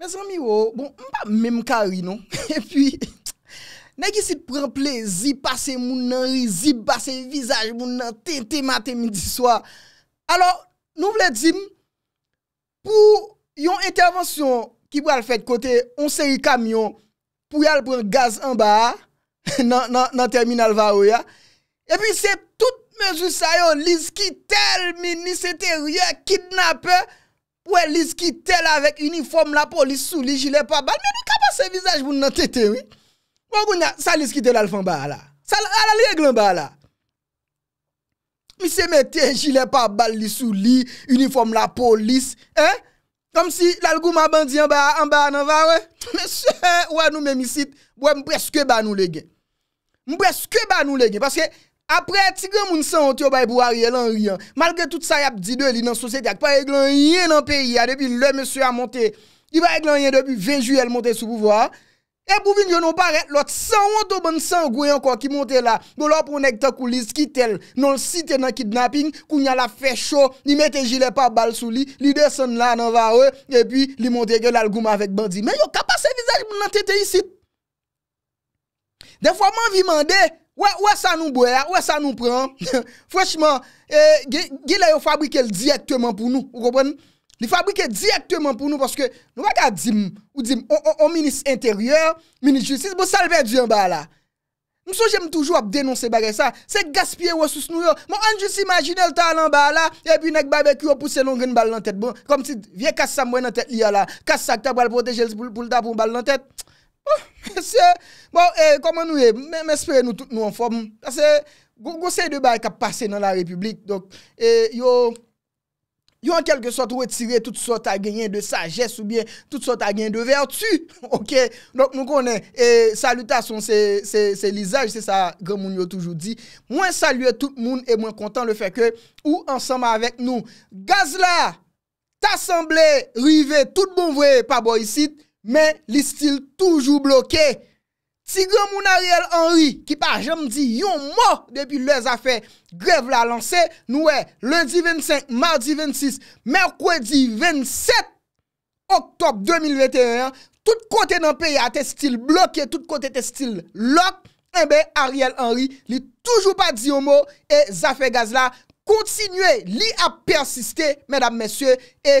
Mezran miwo, bon, mpa mem kari, non? E pi, ne gisit pranple, zi pase moun nan ri, zi pase vizaj moun nan ten temate midi swa. Alors, nou vle di m, pou yon intervensyon ki bral fet kote, on seri kamyon pou yal bral gaz an ba, nan terminal vaho, ya. E pi, se tout me ju sayon, li zki tel, mi ni sete rye, kidnap, ya. Ouwe lis ki tel avek uniform la polis sou li, jile pa bal, men nou kapan se vizaj moun nan tete wii. Ouwe bon, goun ya, sa lis ki tel alfan ba la. Sa alal ye glan ba la. Mi se mette jile pa bal li sou li, uniform la polis, hein. Kom si lal gouman bandi an ba nan va we. Mwen se wè nou men misit, mwen mweske ba nou le gen. Mwen mweske ba nou le gen, pase... Apre, tigre moun san antyo bay pou a riel an riyan. Malke tout sa yap di de li nan sosyede ak pa e glan yin nan peyi. A depi le monsu a monte. Li ba e glan yin depi 20 ju el monte sou pou vwa. E pou vin jounon pare, lot san wanto ban san goyen kwa ki monte la. Bo lor pronek ta koulis ki tel. Non siten nan kidnapping, kou nyal la fechou. Li mette jile pa bal sou li. Li de son la nan vare. E pi li monte gel al goum avek bandi. Men yo kapase vizage pou nan tete yisi. De fwa man vi mande. Ouè sa nou bouè, ouè sa nou pran, fwèchman, eh, gilè yo fabrike l dièktèman pou nou, ou gòpèn, li fabrike dièktèman pou nou, pwòske nou wakè a djim, ou djim, o minis intèryèr, minis jutsis, bo salve djien ba la. Mso jèm toujou ap denonsè bagè sa, se gaspye wòsous nou yo, mo an jutsi majine l ta lan ba la, e pi nek babè ki yo pwòsè lon gen bal nan tèt bon, kom ti vie kass sa mwen nan tèt liya la, kass sa kta wèl pwote jels pou l da pou bal nan tèt, Bon, komon eh, nou e, eh, mè mè espè nou tout nou an fòm. Asè, gò se y de bak a pase nan la republik. Eh, yo, yo an kelke sòt wè tire tout sòt a genyen de sagesse ou bien tout sòt a genyen de vertu. Ok, nou konè, salutasyon se lisaj, se sa gèmoun yo toujou di. Mwen salue tout moun e mwen kontan le fèkè ou ansama avèk nou. Gazla, tasemble, rive, tout moun vwe, pa bo yisit. Men li stil toujou blokè. Tigre moun Ariel Henry ki pa jem di yon mò depi le zafe grev la lanse. Nou e lundi 25, mardi 26, merkwedi 27, oktop 2021. Tout kote nan pe ya te stil blokè. Tout kote te stil lòk. Enbe eh Ariel Henry li toujou pa di yon mò. E zafe gaz la kontinue li a persiste. Men ap mesyè. E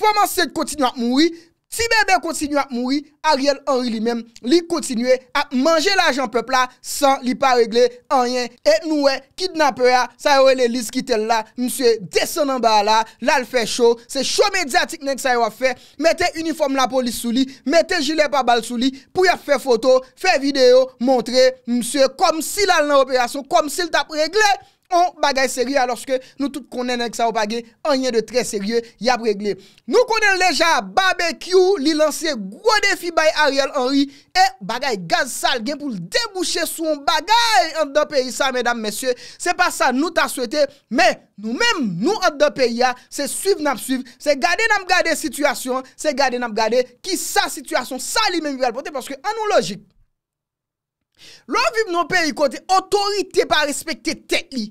foman se kontinu ak moui. Si bebe kontinu ap mouri, Ariel Henry li menm li kontinu ap manje la janpepla san li pa regle anyen. Et noue kidnape ya, sa yo e le lis ki tel la, msye deson an ba la, la l fe chou, se chou mediatik nek sa yo a fe, mette uniform la polis sou li, mette jile pa bal sou li, pou ya fe foto, fe video, montre msye kom si la l nan operasyon, kom si l tap regle. an bagay serye aloske nou tout konen ek sa wapage, an yen de tre serye, ya bregle. Nou konen leja, barbecue, li lanse, gwo defi bay Ariel Henry, e bagay gaz sal gen pou debouche sou, bagay, an dope yisa, medam, mesye, se pa sa nou ta souete, me, nou menm nou an dope ya, se suiv nanp suiv, se gade nanp gade situasyon, se gade nanp gade, ki sa situasyon, sa li menm yalpote, paske an nou logik. Lo viv nou perikote, otorite pa respekte tek li,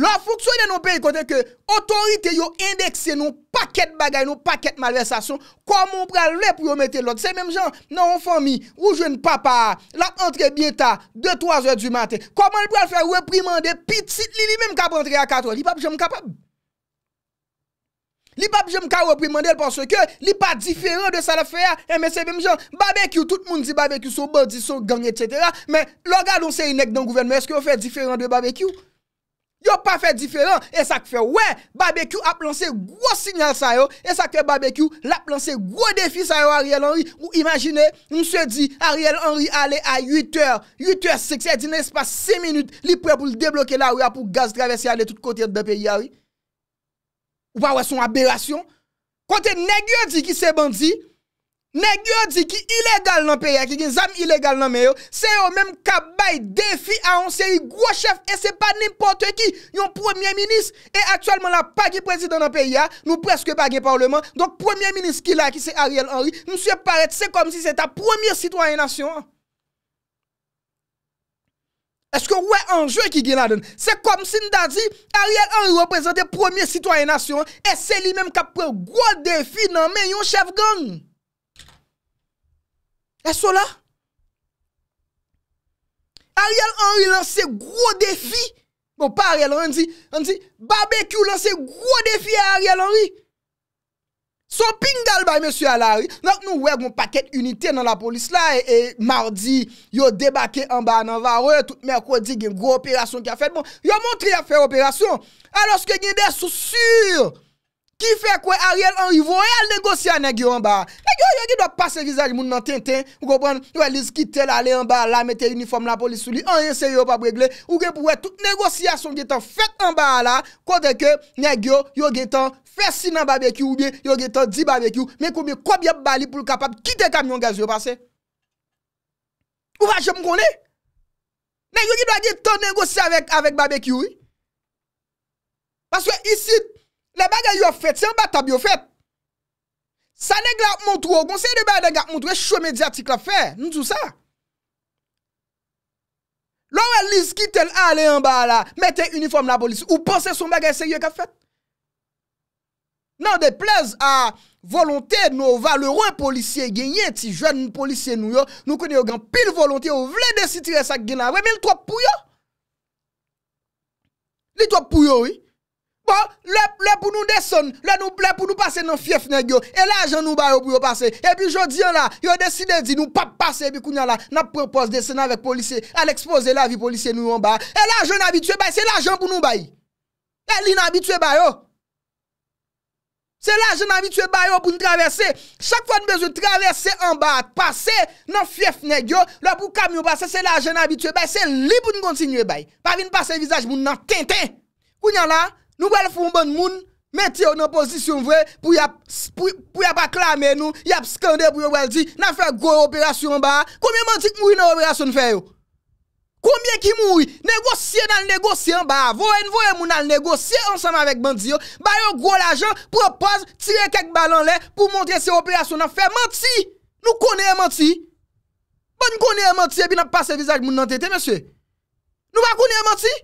La foksoyne nou pey kote ke otorite yo indekse nou paket bagay, nou paket malversasyon. Kwa moun pral le pou yo mette lòd. Se mèm jan nan ou fòmi ou jèn papa la antre bienta 2-3 oe du matè. Kwa moun li pral fè reprimande pitit li li mèm ka prantre a 4 oe. Li pap jèm ka reprimande lponso ke li pa diferan de sa la fè ya. E mèm se mèm jan, babèkyou, tout moun di babèkyou, sou bandi, sou gang et sètera. Mèm lò galon se inèk dan gouvenme, eske yo fè diferan de babèkyou? Yo pas fait différent et ça fait ouais barbecue a lancé gros signal ça yo et ça fait barbecue l'a lancé gros défi ça yo Ariel Henry ou imaginez monsieur dit Ariel Henry allait à 8h 8h il c'est ce pas 6 minutes li prêt pour débloquer la rue pour gaz traverser aller tout côté de pays oui ou pas ouais son aberration quand nèg dit qui c'est bandit Negyo di ki ilegal nan periya ki gen zam ilegal nan meyo Se yo menm kap bay defi a on seri gwo chef E se pa nipote ki yon premier minis E aktualman la pagi prezident nan periya Nou preske pagi parlement Donk premier minis ki la ki se Ariel Henry Monsie paret se kom si se ta premier citoyenasyon Eske wè anjou ki gen la den Se kom si nda di Ariel Henry reprezenter premier citoyenasyon E se li menm kap bay gwo defi nan meyo chef gen E sou la? Ariel Henry lanse gro defi. Bon, pa Ariel, an di, an di, barbecue lanse gro defi a Ariel Henry. Son pingal ba yon monsiou a Larry. Nan nou web yon paket unité nan la polis la, e mardi, yon debake an ba nan vare, tout mèkwodi gen yon gro operasyon ki a fèt. Bon, yon montre yon fè operasyon. Anoske gen bè sou sur... Ki fè kwen a riel an rivo, e al negosye an negyo an ba. Negyo yo ge dwa pase vizaj moun nan ten-ten, mou kopan, yo alis e ki tel ale an ba la, mette uniform la polis souli, an re ser yo pa bregle, ou gen pou wè tout negosye ason ge tan fèk an ba la, konten ke negyo yo ge tan fè sinan barbecue, ou gen yo ge tan di barbecue, men koumen koubyen bali pou l kapap, kite kamyon gaz yo pase. Ou vache mou konen? Negyo yo ge dwa ge tan negosye avèk barbecue. Paske isi, Le bagay yo fèt, se yon bat tabi yo fèt. Sanèk la montrou, gonsè yon bagay la montrou, e chou medyatik la fèt, nou tout sa. Louè lise kitèl ale yon bala, metè uniform la polis, ou ponsè son bagay se yon ka fèt. Nan de plez a volontè nou, ou valeroun polisye genye, ti jwen polisye nou yo, nou konè yo gan pil volontè, ou vle de sitire sa gen avè, e men l'twap pou yo. L'twap pou yo yi, Le pou nou deson, le pou nou pase nan fief negyo E la ajen nou bayo pou yo pase E pi jodi an la, yo deside di nou pap pase E pi kounyan la, nan propos desenan vek polise Al expose la vi polise nou yon ba E la ajen nabi tue bay, se la ajen pou nou bay E li nabi tue bayo Se la ajen nabi tue bayo pou nou traverse Chak fwa nou bezou traverse an ba Pase nan fief negyo Le pou kami yo pase, se la ajen nabi tue bay Se li pou nou kontinye bay Pa vi nou pase vizaj moun nan ten ten Kounyan la Nou wèl foun ban moun metye yo nan pozisyon vwe pou yap aklamen nou, yap skande pou yo wèl di nan fè gwo operasyon an ba. Koumye manti ki moui nan operasyon fè yo? Koumye ki moui? Negosye nan negosye an ba. Vwoyen vwoyen moun nan negosye ansanman vek bandi yo. Bayo gwo l'ajan, propoz tire kek balan lè pou montre se operasyon an fè manti. Nou konye manti? Ban nou konye manti ebi nan pase vizaj moun nan tete, mè sè? Nou va konye manti?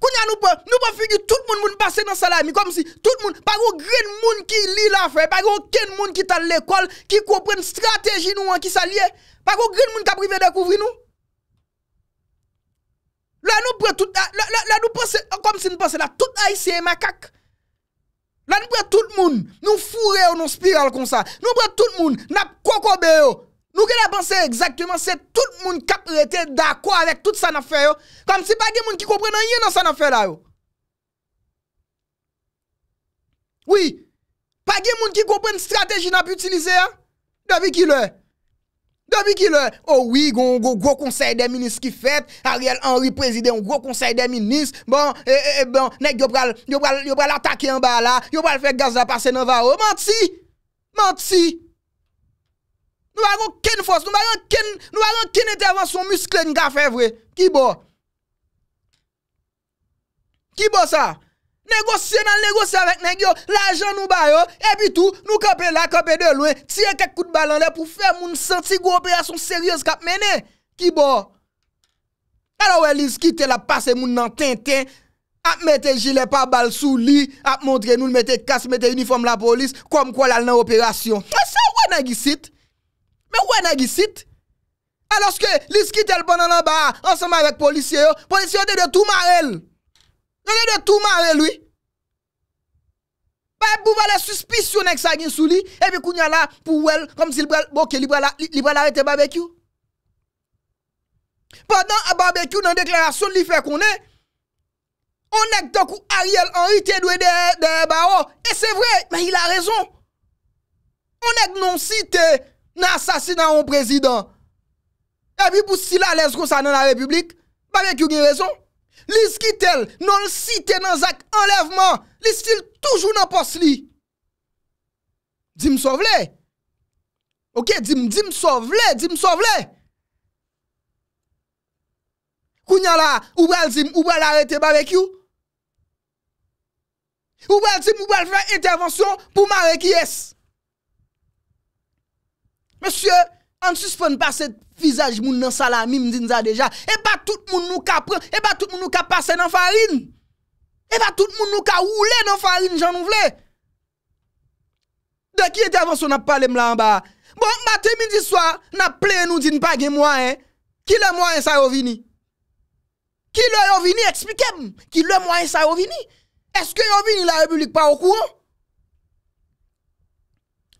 Kwenye an nou pre, nou pre figi tout moun moun basen nan salami, kom si, tout moun, par ou gren moun ki li la fe, par ou ken moun ki tal lekol, ki kopren strateji nou an ki sa liye, par ou gren moun ka prive dekouvri nou. La nou pre tout, la nou pre se, kom si nou pre se la, tout aiseye makak, la nou pre tout moun nou fure yo nou spiral kon sa, nou pre tout moun nap kokobe yo. Nou gen apansè exaktèman se tout moun kap rete d'akwa avèk tout sa na fè yo. Kam si pa gen moun ki kompren nan yè nan sa na fè la yo. Oui. Pa gen moun ki kompren strategi nan ap utilise yo. Davi ki lè. Davi ki lè. Ou oh oui, gwo konsey de minis ki fèt. Ariel Henry prezide, gwo konsey de minis. Bon, e, e, e, bon. Nèk yo pral, yo pral, yo pral atake yon ba la. Yo pral fè gaz la pase nan va yo. Oh, Mante si. Mante si. Nou a ron ken fos, nou a ron ken, nou a ron ken intervansyon muskle nga fevwe. Ki bo? Ki bo sa? Negosye nan negosye avèk, negyo, lajan nou bayo, e pi tou, nou kapè la, kapè de loue, tire kek kout balan lè pou fè moun senti gwo operasyon seryos kap mène. Ki bo? El wè lise kitè la pase moun nan ten ten, ap metè jilè pa bal sou li, ap montre nou l metè kas, metè uniform la polis, kwa m kwa l al nan operasyon. A sa wè negi sit? Mais où est-ce qu'il cite Alors que l'isquite elle pendant en bas, ensemble avec les policiers, les policiers de tout on est de tout marel, lui. Bah, Pas boulevard suspicion avec sa gin et puis qu'on y a là pour elle, comme si le la il arrêter barbecue. Pendant un barbecue, dans la déclaration, il fait qu'on est. On est donc Ariel Henry te doué de, de Baro. Et c'est vrai, mais il a raison. On est non cité. nan asasina yon prezident. Ebi pou si la lez kousan nan la republik, ba vek yon gen rezon. Lis ki tel, non nan l siten an zak enlevman, lis fil toujou nan pos li. Dim so vle. Ok, dim, dim so vle, dim so vle. Kou nyan la, ou wèl dim, ou wèl arete ba vek yon. Ou wèl dim, ou wèl fè intervensyon pou ma rekiyes. Monsye, an suspon pa set vizaj moun nan salami mdin za deja, e ba tout moun nou ka pren, e ba tout moun nou ka pase nan farin, e ba tout moun nou ka oule nan farin jan nou vle. De ki ete avanson ap pale mla an ba, bon mba temin di swa, nap plen nou din pa gen mwaen, ki lè mwaen sa yo vini? Ki lè yo vini eksplikem, ki lè mwaen sa yo vini? Eske yo vini la republik pa wakou an?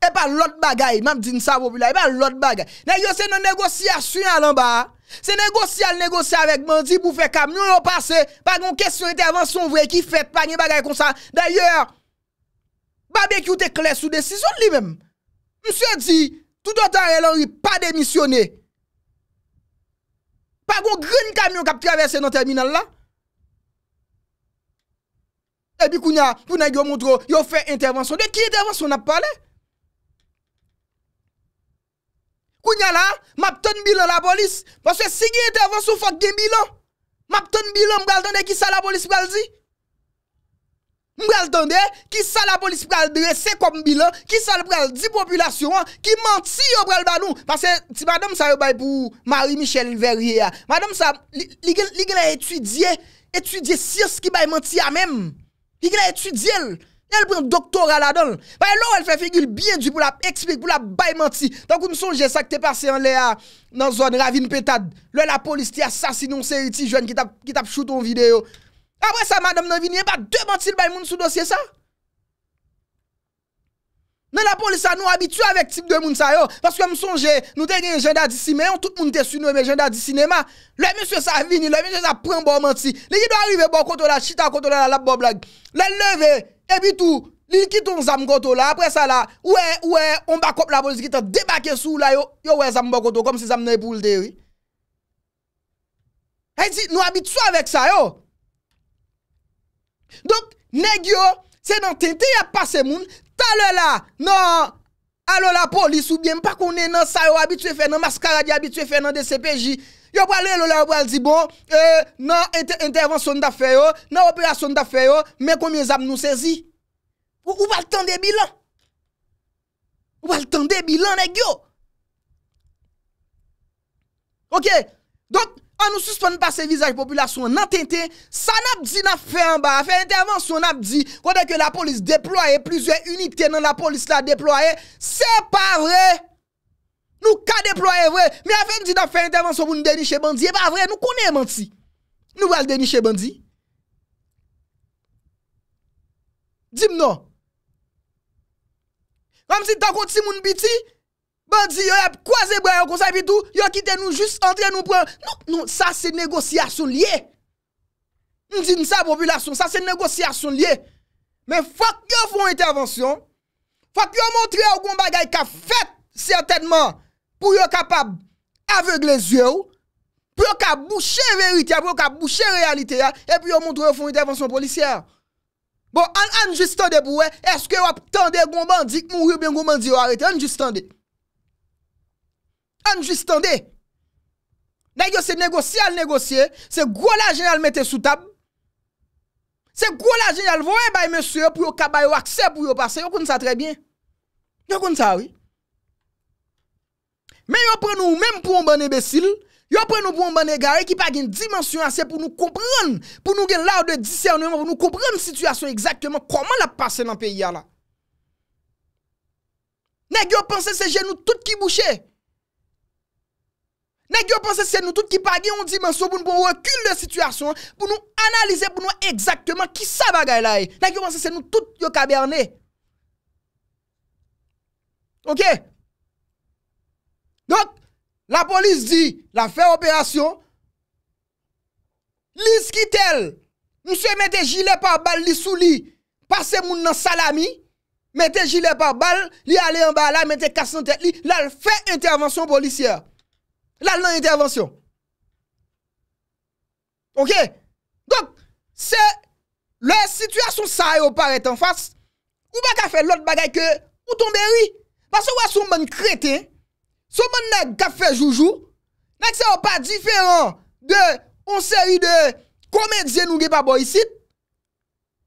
E pa lot bagay, mam di nsa vopi la, e pa lot bagay. Nè yo se nè negosyasyon alan ba, se negosy al negosy avèk man di pou fè kamyon yon pase, pa goun kesyon intervensyon vwè ki fè pa nye bagay konsan. Dè yò, babèk yon te klè sou desisyon li mèm. Mse di, tout an tan el anri, pa demisyonè. Pa goun gren kamyon kap travesè nan terminal la. E bi kounya, pou nè yon moudro, yon fè intervensyon. De ki intervensyon ap pale? Mwen ap ton bilon la polis. Mwen se sigi etervan sou fok gen bilon. Mwen ap ton bilon mwen al tonde ki sa la polis pral di. Mwen al tonde ki sa la polis pral di. Se kom bilon ki sa la polis pral di. Populasyon ki manti yo pral danou. Pase ti madame sa yo bay pou Marie-Michelle Verrier. Madame sa, li gen la etudie. Etudie si yo se ki bay manti ya menm. Li gen la etudie el. El pou yon doktor ala don. Baye lò el fè figil byen di pou la explik, pou la baye manti. Tan kou msonje sa ki te pase an le a nan zon ravine petad. Lò la polis te asasinon se iti jwen ki tap shooton videyo. Apre sa madame nan vinye, ba de manti l baye moun sou dosye sa? Nan la polis sa nou abitou avèk tip de moun sayo. Paske msonje nou te gen jen da disi meyon, tout moun te su nou men jen da disi nema. Lò men se sa vinye, lò men se sa pren bo manti. Lè yi do alive bo kontola, chita kontola la lap bo blag. Lè lè ve... Ebitou, li kiton zam goto la, apre sa la, oue, oue, on bakop la polisi ki te debake sou la yo, yo we zam bakoto kom se zam ne poulde yo. E di, nou abit sou avek sa yo. Dok, negyo, se nan tenti ya pase moun, talo non. la, nan, alo la polisi oubyen pa konen nan sa yo abitwe fe nan maskaradi abitwe fe nan de CPJ, Yo wale lo la wale di bon, euh, nou intervensyon da feyo, nou operasyon da feyo, men koumye zab nou sezi. Ou wale tende bilan? Ou wale tende bilan e gyo? Ok, donk an nou suspon pa se vizaj populasyon nan tenten, sa nap di na fey an ba, fey intervensyon nap di, kote ke la polis deploye, plizwe uniten nan la polis la deploye, separe... Nou ka deploye vre, mi avre nou di da fey intervensyon pou nou denishe bandi, e pa vre nou konye manti. Nou val denishe bandi? Dim nou? Amsi takot si moun biti, bandi yo ap kwaze brey yo konsay pi tou, yo kite nou jist entre nou pran, nou non, sa se negosyasyon liye. Nou di nisa popilasyon, sa se negosyasyon liye. Men fak yo fon intervensyon, fak yo montre yo kon bagay ka fet certainman. pou yo kapab avek le zye ou, pou yo kap bouche verite ya, pou yo kap bouche realite ya, epi yo montre yo fon intervensyon polisyar. Bon, an jistande pou we, eske yo ap tande gomandik, mou yo ben gomandik yo arete, an jistande. An jistande. Nan yo se negosye al negosye, se gwo la jenal mette sou tab, se gwo la jenal vwe bay mesye yo, pou yo kap bay wakse pou yo pase, yo koun sa trebyen. Yo koun sa ouye. Men yo pre nou ou menm pou an ban e besil, yo pre nou pou an ban e gare ki pa gen dimensyon ase pou nou kompran, pou nou gen la ou de disernoyman, pou nou kompran sitwasyon ekzakteman koman la pase nan peyi ya la. Nèk yo pense se gen nou tout ki bouchè. Nèk yo pense se nou tout ki pa gen on dimensyon pou nou pou an rekyl de sitwasyon, pou nou analize pou nou ekzakteman ki sa bagay la e. Nèk yo pense se nou tout yo kaberne. Oké? Donk, la polis di, la fe operasyon, li skitel, mse mete jile par bal li sou li, pase moun nan salami, mete jile par bal, li ale yon bal la, mete kasan tet li, la fe intervensyon polisyar. La nan intervensyon. Ok? Donk, se le sitwasyon sae ou paret an fas, ou baka fe lot bagay ke ou tombe ri. Baso wason man bon krete, So mwen neg ka fe joujou, neg se yo pa diferan de on seri de komedze nou ge pa bo yisit,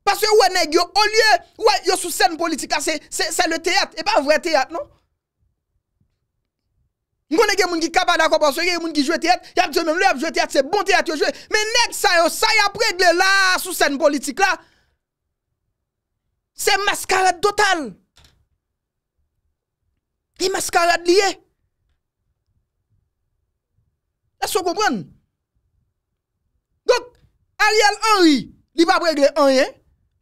paswe wè e neg yo olye, wè e yo sou sèn politika, se le teat, e pa vwè teat, non? Mwen neg e moun ki kapa na kompansyon, e moun ki jwè teat, yap jwè teat, se bon teat yo jwè, men neg sa yo, sa yo pregle la sou sèn politik la, se maskarad total, e maskarad liye, est comprendre. vous comprenez Donc, Ariel Henry, il va pas régler rien.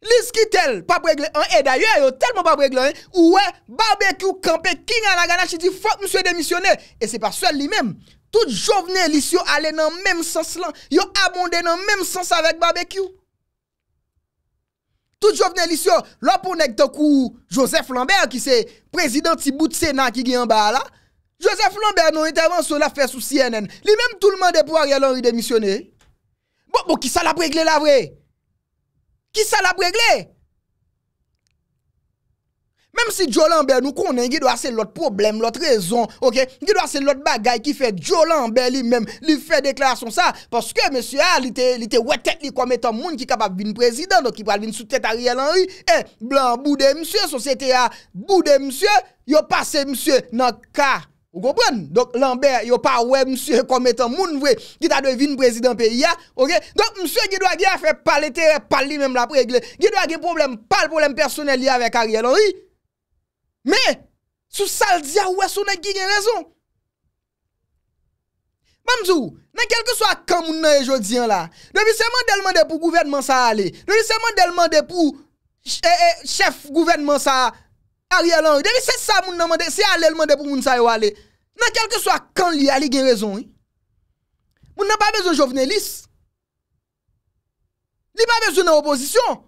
Lis qui pas régler un, et d'ailleurs, il tellement pas régler un, ouais, barbecue, campé, king à la ganache, il dit, faut monsieur démissionner. Et c'est pas seul lui-même. Tout jovenelis, yo allé dans le même sens là, yo abondé dans le même sens avec barbecue. Tout jovenelis, yo, là pour nek Joseph Lambert, qui c'est président petit de Sénat qui est en bas là, Joseph Lambert nou interven sou la fè sou CNN. Li mèm tout l'man de pou Ariel Henry demisyonè. Bo, bo, ki sa la bregle la vre? Ki sa la bregle? Mèm si Joe Lambert nou konen, yi do ase lout problem, lout rezon, ok? Yi do ase lout bagay ki fè Joe Lambert li mèm. Li fè deklarasyon sa. Poske, mèsyou, a, li te wetet li koumè ton moun ki kapav bin prezident. Dok ki pal vin sou tèt Ariel Henry. Eh, blan, bou de msyou, sou se te a bou de msyou, yo pase msyou nan ka. Ou go pren, donk Lambert yo pa we msye kometan moun vwe, ki ta devine prezident pe ya, ok? Donk msye ki do a ge a fe palete, pali mem la pregle, ki do a ge problem, pal problem personel ya ve kariye lori. Me, sou sal diya we sou ne ki gen rezon. Mamzou, nan kelke sou a kamoun nan e jodian la, nou vi seman delman de pou gouvenman sa a le, nou vi seman delman de pou e, e, chef gouvenman sa a, a rye lan yi. Demi se sa moun nan mande, se a lèl mande pou moun sa yi wale. Nan kelke so a kan li a, li gen rezon yi. Moun nan pa bezon jovenelis. Li pa bezon nan opozisyon.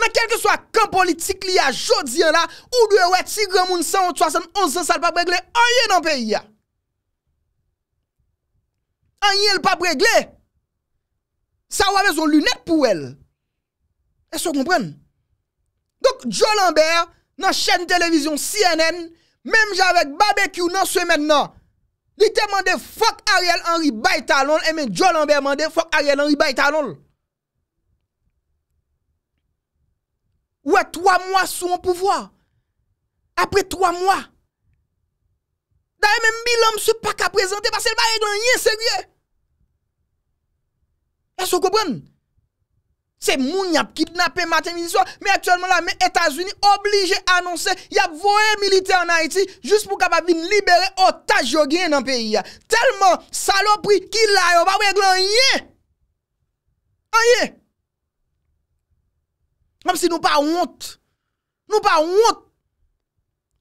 Nan kelke so a kan politik li a jod ziyan la, ou dwe wè tigre moun san, moun san, moun san, sa l pa bregle a yi nan peyi ya. A yi l pa bregle. Sa wè bezon lunet pou el. E so kompren. Dok, Joe Lambert, nan chen televizyon CNN, menm javek barbecue nan semen nan, li te mande fok Ariel Henry bay talon, e eh, men Joe Lambert mande fok Ariel Henry bay talon. Ouè, 3 mwa sou an pouvoi, apre 3 mwa, da e men 1000 om se pak apresente, pasèl baye dwenye serye. E sou kopren? Se moun yap ki tnape maten miniswa, men ektyonman la men Etaswini oblije anonsen ya vwoye milite anaiti jist pou kapap vin libere otaj yo gen nan peyi ya. Telman salopri ki layo ba we glan ye! An ye! Mamsi nou pa wont! Nou pa wont!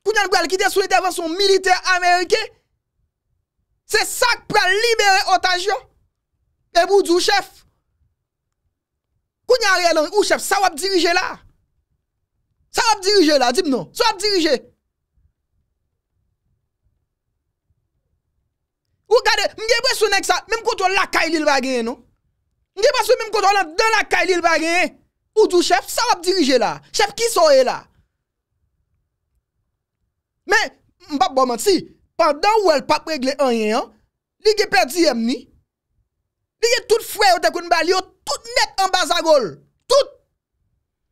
Kounyan gwa li kite sou ete van son milite amerike! Se sak pou ya libere otaj yo! E bou djou chef! Ou nyare lan, ou chef, sa wap dirije la? Sa wap dirije la, di mnon? Sa wap dirije? Ou gade, mge bre soun ek sa, mwen kontrol la kailil bagen, nou? Mge baswen mwen kontrol lan, dan la kailil bagen, ou tou chef, sa wap dirije la? Chef ki soye la? Men, mba boman, si, pandan ou el pap regle anye, li ge plen diye mni, li ge tout fwe yo te kon bali yo, tout net en bas à gauche. Tout.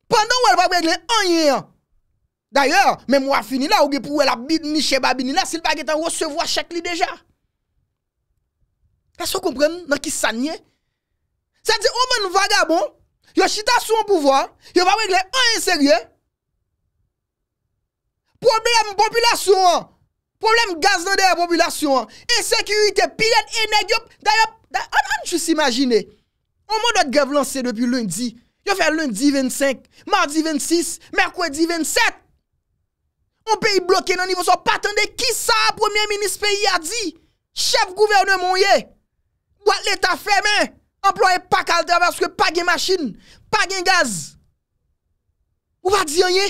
Pendant elle va régler un yen. D'ailleurs, même moi fini là, ou pour la ni chez Babini là, s'il pas en recevoir chaque lit déjà. Est-ce que vous comprenez dans qui ça n'y C'est-à-dire, on nous vagabond, yon chita sous un pouvoir, yon va régler un sérieux. Problème population, problème gaz dans la population, insécurité, pilote, énergie, d'ailleurs, on peut juste imaginer. Moun moun dote gev lanse depi lundi. Yo fè lundi 25, mardi 26, mèrkwèdi 27. Moun pè yi bloke nan nivou so patende. Ki sa a premier ministre fè yi a di? Chef gouverneur moun yè. Gwat l'état fè mè? Amploye pa kaldea baske pa gen machine, pa gen gaz. Ou pa di yon yè?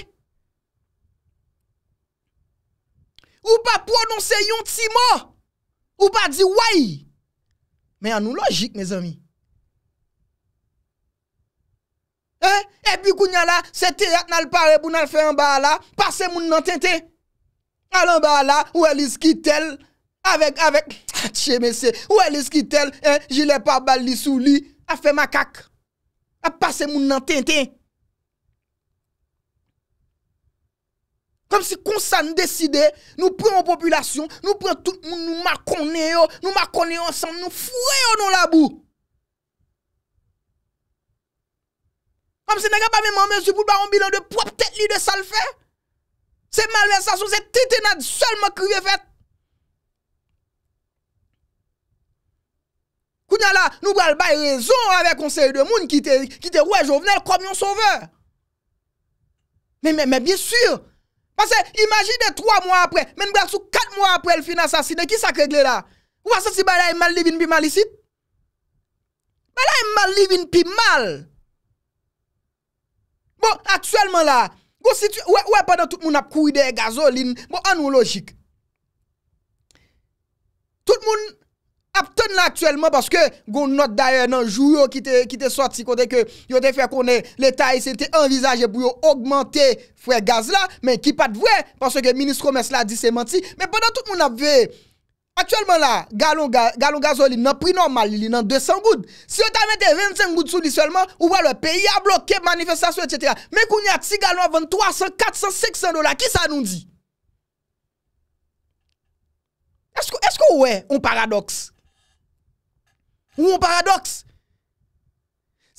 Ou pa prononse yon ti mò? Ou pa di wè yi? Mè yon nou logik mè zami. E eh, eh, bukoun ya la, se te yak nan l pare pou nan l fe yon ba la, pase moun nan ten te. Al yon ba la, ou el iski tel, avek avek, tche mese, ou el iski tel, eh, jile pa bali sou li, a fe makak. A pase moun nan ten te. Kom si kon sa n deside, nou pren moun populasyon, nou pren tout moun, nou makone yo, nou makone yo ansan, nou fwe yo nou la bou. Mwen mwens pou pou bwa an binon de pouap tet li de sal fe Se mal ven sa sou se tet enad sol mwen krive fe Kounyan la nou bwa al bay rezon ave konseri de moun Ki te wè jo vnel kom yon sove Men men men bien sur Pase imagine 3 mwen apre Men mwen bwa su 4 mwen apre el finas asine Ki sa kregle la Wase si bwa la yon mal livin pi mal isit Bwa la yon mal livin pi mal Mal Bon, aktuelman bon, la, wè, wè, pandan tout moun ap kouy de gazolin, bon, an ou logik. Tout moun ap ton la aktuelman, baske, goun not daye nan jouyo ki te, ki te soti, kote ke, yo te fe konen, le tae se te envizaje bou yo augmente fwe gaz la, men ki pat vwe, panso ke ministro mes la di se manti, men pandan tout moun ap ve... Aktüelman la, galon gazo li nan pri normal li nan 200 goud. Si yo ta mette 25 goud sou li selman, ou wè lè, peyi a bloke, manifestasyon, etc. Men kounya ti galon vant 300, 400, 500 dola, ki sa nou di? Esko ou wè un paradoks? Ou un paradoks?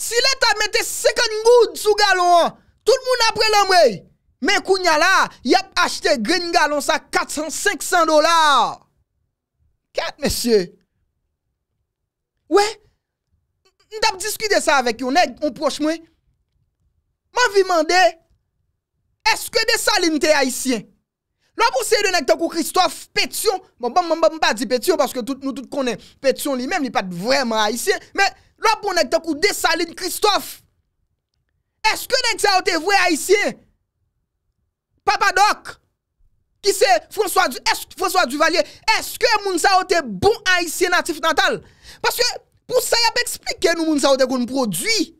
Si lè ta mette 50 goud sou galon an, tout moun apre lèm rey. Men kounya la, yap achete gren galon sa 400, 500 dola. Kat, mesye? Ouè? N tap diskide sa avèk yo, neg, moun poch mwen? Mwen vi mandè, eske de salin te haisyen? Lò pou se yon neg takou Christophe Petion, mwen bon, bon, bon, pa di Petion, paske nou tout konen Petion li men, ni pat vwèman haisyen, men lò pou neg takou de salin Christophe, eske neg sa ou te vwè haisyen? Papadok! ki se François Duvalier, eske moun sa yo te bon Aisyen natif natal? Paske pou sa yo pe eksplike nou moun sa yo te kon produi.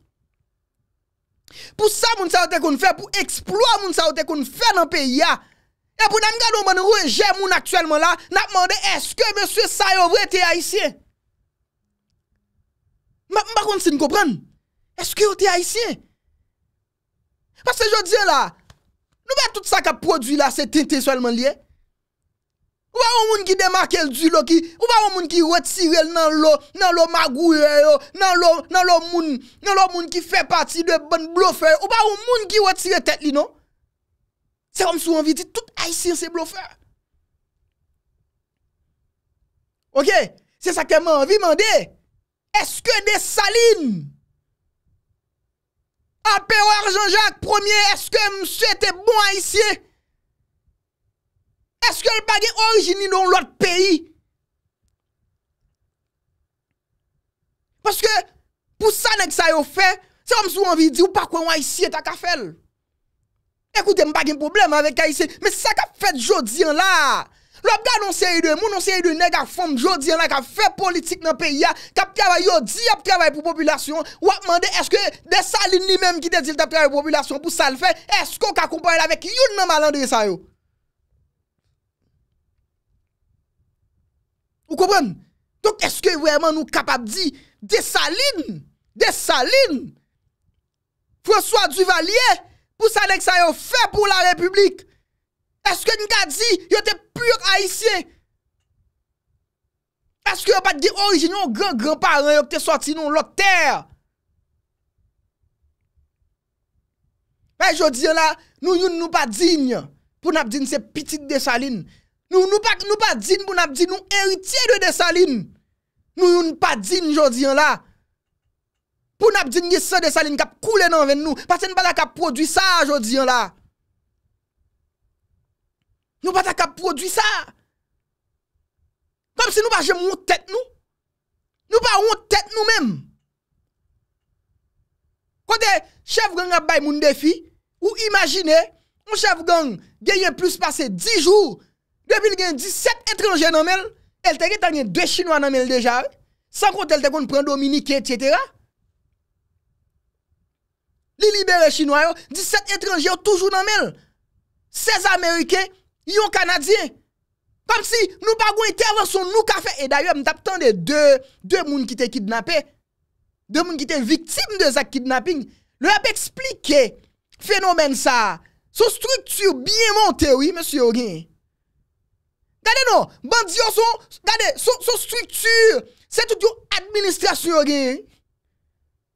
Pou sa moun sa yo te kon fe, pou eksploa moun sa yo te kon fe nan peyi ya. E pou nan gado moun reje moun aktuelman la, nan pwande eske monswe sa yo vwe te Aisyen? Mba kon se nko pren? Eske yo te Aisyen? Paske yo diyo la, Ou ba tout sa ka prodwi la se tente solman liye? Ou ba ou moun ki demake l di lo ki? Ou ba ou moun ki rotire l nan lo magouye yo? Nan lo moun ki fe pati de bon blofer? Ou ba ou moun ki rotire tet li non? Se kom sou anvi ti tout aysi anse blofer? Ok? Se sa keman anvi mande? Eske de salin? Ape ou Arjan Jacques Ier, eske msou ete bon a isye? Eske l bagen orijini nou l ot peyi? Paske pou sa nek sa yo fe, se msou anvi di ou pa kwen w a isye ta ka fel? Ekoute m bagen problem avek a isye, me sa ka fet jodi an la? Lop gwa nou se yi dwe, moun nou se yi dwe neg a fom jodi an la ka fe politik nan peya, kap travay yo di ap travay pou populasyon, wap mande eske de salin li menm ki de zil tap travay pou populasyon pou sal fe, esko ka kompany la vek yon menm alande yon sayo? Ou kopon? Dok eske yon veyman nou kapap di de salin? De salin? Froswa du valye pou sa nek sayo fe pou la republik? Peske nga di yo te pur a isye. Peske yo pa di orijin yo gen gen paran yo te sorti nou loter. Peske yo di yo la nou yon nou pa din. Pou nap din se pitit de salin. Nou nou pa din pou nap din nou eritye de salin. Nou yon nou pa din yo di yo la. Pou nap din yon se de salin kap koule nan ven nou. Pase nou pa da kap produ sa yo di yo la. Nous ne pas produire ça. Comme si nous pas jamais tête nous. Nous pas honte tête nous-mêmes. Quand chef gang a bay moun défi, ou imaginez, un chef gang gagne plus passé 10 jours depuis il gagne 17 étrangers dans mel, elle te gagné deux chinois dans mel déjà, sans compter elle te prend Dominique etc. Les libéré chinois, 17 étrangers toujours dans mel. 16 américains Yon kanadien Kom si nou bagwen terve son nou kafe E dayo m tap tande 2 2 moun ki te kidnape 2 moun ki te viktim de zak kidnapping Le ap eksplike fenomen sa Son struktu bien monte Oui monsi yon gen Gade nou Bandi yon son Gade son struktu Se tout yon administrasyon yon gen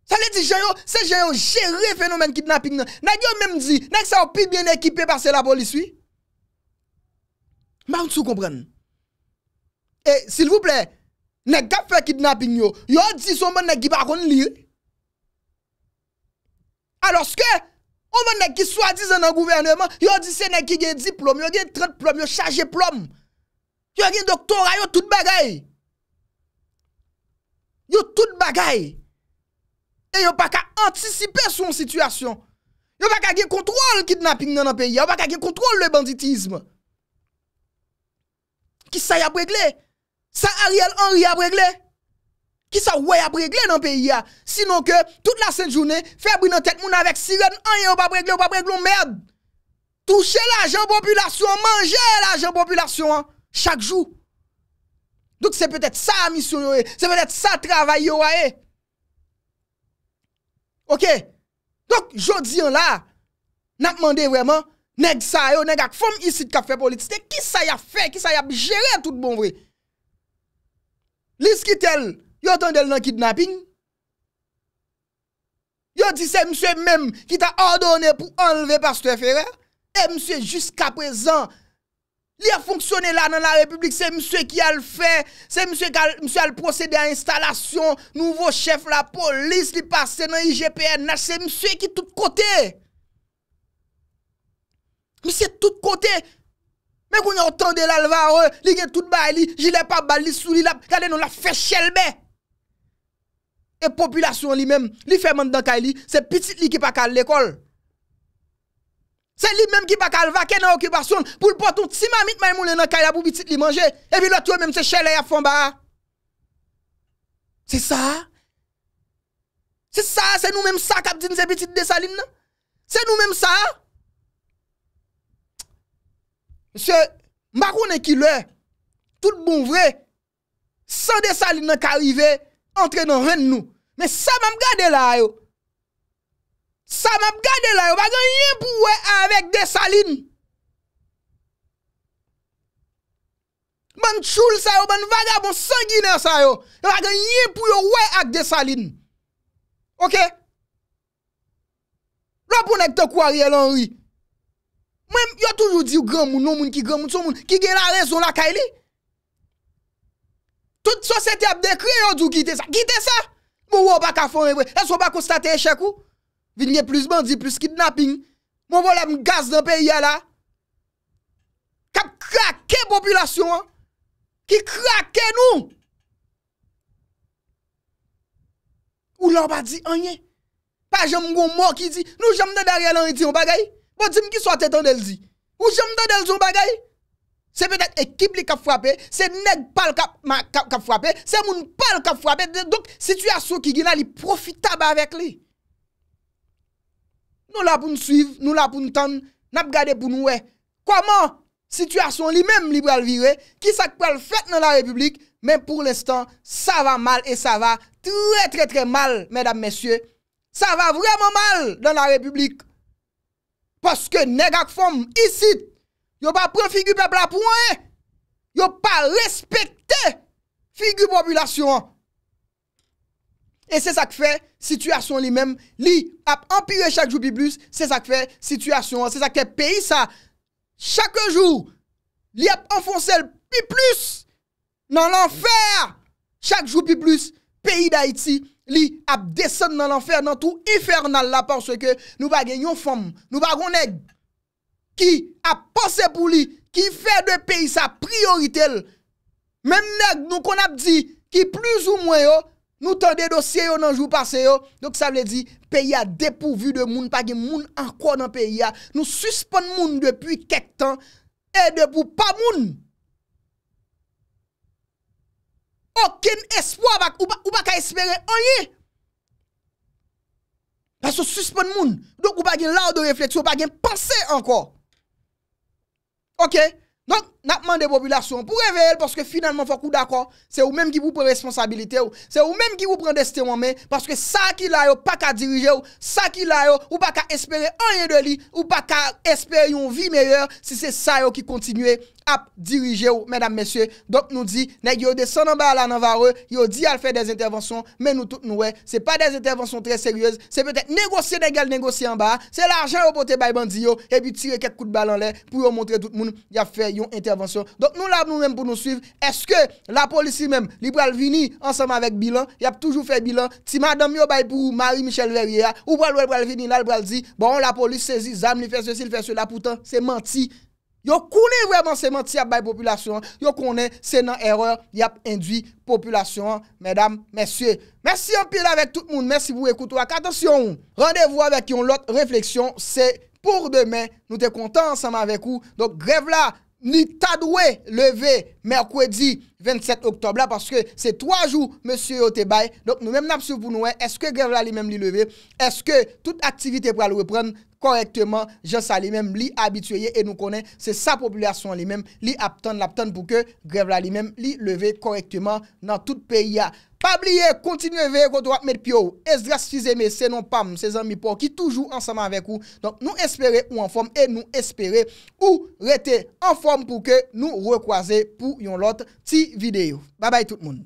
Sa le di jayon Se jayon jere fenomen kidnapping Nan yon menm di Nan yon pi bien ekipe Parse la bolis Oui Maroun sou kompren? E, sil vouple, nek da fwe kidnapping yo, yo di sou men nek ki bakon liye. Aloske, o men nek ki swadize nan gouvernement, yo di se nek ki gen diplome, yo gen 30 plome, yo chaje plome, yo gen doktora, yo tout bagay. Yo tout bagay. E yo pa ka antisipe sou an situasyon. Yo pa ka gen kontrol kidnapping nan an peyi, yo pa ka gen kontrol le banditisme. Qui ça y a réglé Ça Ariel Henry a réglé Qui ça ouais a réglé dans le pays Sinon que toute la sainte journée, faire brûler tête moun avec sirène, on pas régler, on réglé régler merde. Toucher l'argent population, manger l'argent population hein, chaque jour. Donc c'est peut-être ça la mission, eh. c'est peut-être ça le travail. Eh. OK. Donc, je dis là, n'a demandé vraiment Neg sa yo, neg ak fom isit ka fe politiste, ki sa ya fe, ki sa ya bi jere tout bon vre. Lis ki tel, yo tan del nan kidnapping. Yo di se mswe menm ki ta adone pou enleve pastor fere. E mswe jusqu'a prezant, li a fonksyone la nan la republik, se mswe ki al fe, se mswe ki al prosede a instalasyon, nouvo chef la polis li pase nan IGPN, se mswe ki tout kote. mi se tout kote, men kon yon tonde lalva, oh, li gen tout bay li, jile pa bal li, sou li lap, kade non la fechel be, e popilasyon li men, li fèmant dan kay li, se pitit li ki pa kal l'ekol, se li men ki pa kal vak, ke nan okibasyon, pou l'potout, si mamit may moun le nan kay la, pou pitit li manje, e bilot yo men se chèl le ya fon ba, se sa, se sa, se nou men sa, kap din se pitit de salin, se nou men sa, Monsye, mba konen ki lè, tout bon vre, san desaline nan ka rive, entre nan ren nou. Men sa mam gade la yo. Sa mam gade la yo, bagan yin pou wè avèk desaline. Man choul sa yo, man vagabon sangine sa yo, bagan yin pou yo wè avèk desaline. Ok? La pou nek te kou a rie lan rie. Mwen, yo toujou di ou gran moun, nou moun ki gran moun, sou moun, ki gen la rezon la kay e li. Tout sosete ap dekri, yo djou gite sa. Gite sa, mwen wou baka fon evwe. E sou baka konstate eshek ou. Vinye plus bandi, plus kidnapping. Mwen wou la mou gaz dan pe yala. Kap krake popilasyon an. Ki krake nou. Ou la wou baka di anye. Pa jem moun goun mou ki di. Nou jem moun de derye lan iti, wou bagayi. Bon, ou di m ki sa te tan del zi? Ou se m tan del zon bagay? Se pe det ekip li kap fwapè, se neg pal kap fwapè, se moun pal kap fwapè, donk situasyon ki gina li profita ba vek li. Nou la pou n suyv, nou la pou n tan, nap gade pou nou we. Kwa man, situasyon li menm li bral viwe, ki sak pral fwet nan la republik, menm pou lestan, sa va mal, e sa va tre tre tre mal, medam mesye. Sa va vreman mal nan la republik. Paske negak fom isi, yo pa pre figu pe bla pou an, yo pa respekte figu popilasyon. E se sak fe, situasyon li menm, li ap empire chak jou pi plus, se sak fe, situasyon, se sak fe, peyi sa, chak jou, li ap enfonse l pi plus nan l anfer, chak jou pi plus, peyi da iti. Li ap desen nan l'anfer, nan tou ifernal la, panso ke nou bagen yon fom, nou bagon neg, ki ap pase pou li, ki fe de peyi sa prioritel, men neg nou kon ap di, ki plus ou mwen yo, nou tende dosye yo nan jou pase yo, dok sa vle di, peyi a depouvi de moun, pagi moun anko nan peyi a, nou suspon moun depou kek tan, e depou pa moun. Aken espwa bak, ou bak a espere anye. Baso suspon moun. Dok ou bagen lao de reflet, ou bagen panse anko. Ok, donk. napman de populasyon, pou revele, poske finalman fokou d'akwa, se ou menm ki pou pre responsabilite ou, se ou menm ki pou pre destewan men, poske sa ki la yo, pa ka dirije ou, sa ki la yo, ou pa ka espere anye de li, ou pa ka espere yon vi meyer, si se sa yo ki kontinue, ap dirije ou, menam mesye, donk nou di, nek yo desan anba ala nan vare, yo di al fey desintervensyon, men nou tout nou we, se pa desintervensyon tre seryez, se pe te negosye negel, negosye anba, se la ajan yo pote bay bandi yo, e bi tire ket kout balan le, pou yo montre tout m Don nou la pou nou mèm pou nou suiv Eske la polisi mèm li pral vini Ansem avèk bilan Yap toujou fè bilan Ti madam yo bay pou Marie-Michelle Verrier Ou pral wèl pral vini La pral di Bon la polisi sezi Zam li fè se si l fè se la Poutan se manti Yo kounè vèman se manti Yap bay populasyon Yo kounè se nan erreur Yap indwi populasyon Mèdam, mèsyè Mèsyè yon pil avèk tout moun Mèsyè yon ekoutou ak Atasyon Rendèvou avèk yon lot Refleksyon Se pou demè Nou te kontan ansem avèk ni ta dwe leve Merkwedi 27 Oktobla parce que c'est 3 jours monsieur Otebay donc nous-mêmes n'absoupons-nous est-ce que Grevela li même li leve est-ce que toute activité pour la reprendre correctement, je sais, li même, li habitué et nous connait, c'est sa population li même li aptane, l'aptane pour que Grevela li même li leve correctement dans tout le pays Pabliye, kontinue veye kodwap met pyo ou. Es dras fize me se non pam se zan mi po ki toujou ansama vek ou. Donk nou espere ou an form e nou espere ou rete an form pou ke nou rekwaze pou yon lot ti video. Babay tout moun.